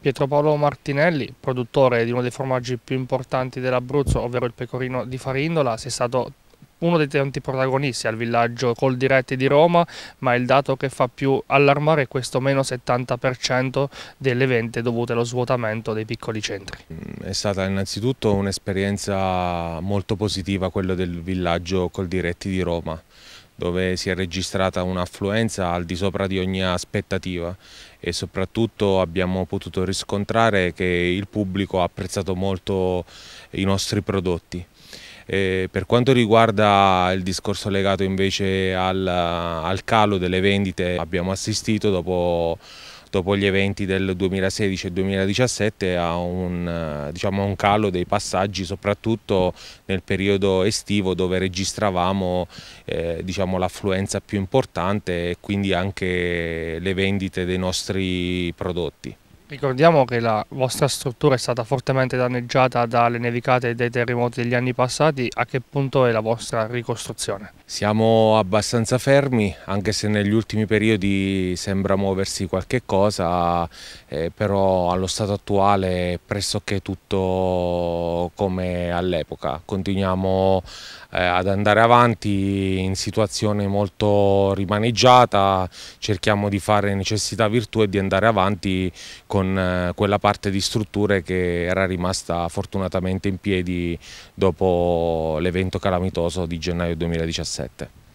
Pietro Paolo Martinelli, produttore di uno dei formaggi più importanti dell'Abruzzo, ovvero il pecorino di Farindola, sei stato uno dei tanti protagonisti al villaggio col diretti di Roma, ma il dato che fa più allarmare è questo meno 70% delle vente dovute allo svuotamento dei piccoli centri. Mm, è stata innanzitutto un'esperienza molto positiva quella del villaggio col diretti di Roma dove si è registrata un'affluenza al di sopra di ogni aspettativa e soprattutto abbiamo potuto riscontrare che il pubblico ha apprezzato molto i nostri prodotti. E per quanto riguarda il discorso legato invece al, al calo delle vendite abbiamo assistito dopo dopo gli eventi del 2016 e 2017 a un, eh, diciamo, un calo dei passaggi soprattutto nel periodo estivo dove registravamo eh, diciamo, l'affluenza più importante e quindi anche le vendite dei nostri prodotti. Ricordiamo che la vostra struttura è stata fortemente danneggiata dalle nevicate e dai terremoti degli anni passati, a che punto è la vostra ricostruzione? Siamo abbastanza fermi, anche se negli ultimi periodi sembra muoversi qualche cosa, eh, però allo stato attuale è pressoché tutto come all'epoca. Continuiamo eh, ad andare avanti in situazione molto rimaneggiata, cerchiamo di fare necessità virtù e di andare avanti con con eh, quella parte di strutture che era rimasta fortunatamente in piedi dopo l'evento calamitoso di gennaio 2017.